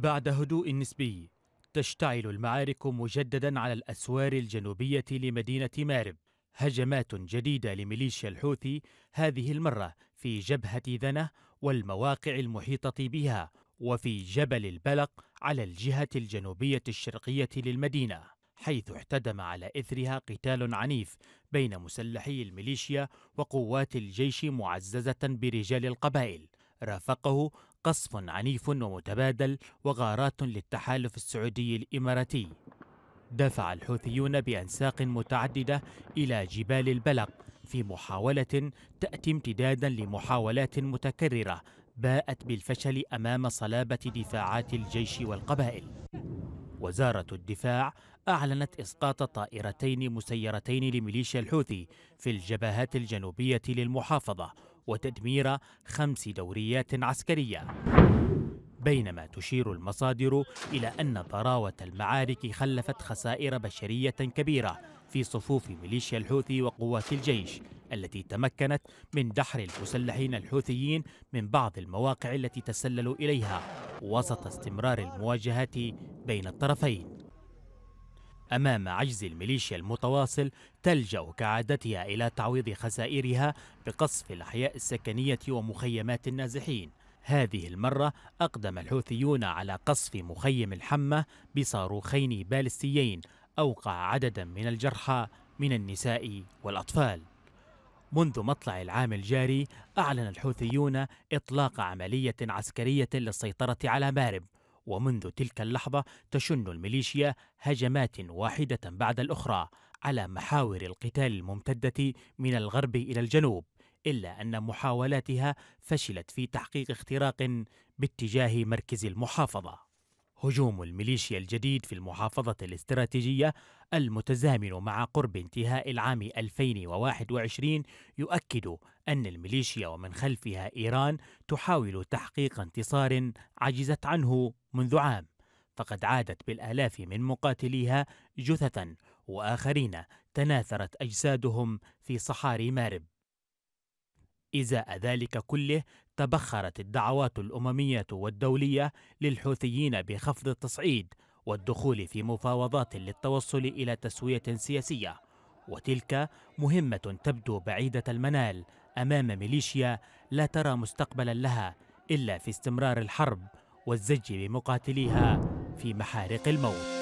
بعد هدوء نسبي تشتعل المعارك مجددا على الاسوار الجنوبيه لمدينه مارب هجمات جديده لميليشيا الحوثي هذه المره في جبهه ذنه والمواقع المحيطه بها وفي جبل البلق على الجهه الجنوبيه الشرقيه للمدينه حيث احتدم على اثرها قتال عنيف بين مسلحي الميليشيا وقوات الجيش معززه برجال القبائل رافقه قصف عنيف ومتبادل وغارات للتحالف السعودي الإماراتي دفع الحوثيون بأنساق متعددة إلى جبال البلق في محاولة تأتي امتدادا لمحاولات متكررة باءت بالفشل أمام صلابة دفاعات الجيش والقبائل وزارة الدفاع أعلنت إسقاط طائرتين مسيرتين لميليشيا الحوثي في الجبهات الجنوبية للمحافظة وتدمير خمس دوريات عسكرية بينما تشير المصادر إلى أن ضراوة المعارك خلفت خسائر بشرية كبيرة في صفوف ميليشيا الحوثي وقوات الجيش التي تمكنت من دحر المسلحين الحوثيين من بعض المواقع التي تسللوا إليها وسط استمرار المواجهات بين الطرفين أمام عجز الميليشيا المتواصل تلجأ كعادتها إلى تعويض خسائرها بقصف الأحياء السكنية ومخيمات النازحين هذه المرة أقدم الحوثيون على قصف مخيم الحمة بصاروخين بالستيين أوقع عددا من الجرحى من النساء والأطفال منذ مطلع العام الجاري أعلن الحوثيون إطلاق عملية عسكرية للسيطرة على مارب ومنذ تلك اللحظة تشن الميليشيا هجمات واحدة بعد الأخرى على محاور القتال الممتدة من الغرب إلى الجنوب، إلا أن محاولاتها فشلت في تحقيق اختراق باتجاه مركز المحافظة. هجوم الميليشيا الجديد في المحافظة الاستراتيجية المتزامن مع قرب انتهاء العام 2021 يؤكد أن الميليشيا ومن خلفها إيران تحاول تحقيق انتصار عجزت عنه منذ عام، فقد عادت بالآلاف من مقاتليها جثثا وآخرين تناثرت أجسادهم في صحاري مارب. إزاء ذلك كله تبخرت الدعوات الأممية والدولية للحوثيين بخفض التصعيد والدخول في مفاوضات للتوصل إلى تسوية سياسية وتلك مهمة تبدو بعيدة المنال أمام ميليشيا لا ترى مستقبلا لها إلا في استمرار الحرب والزج بمقاتليها في محارق الموت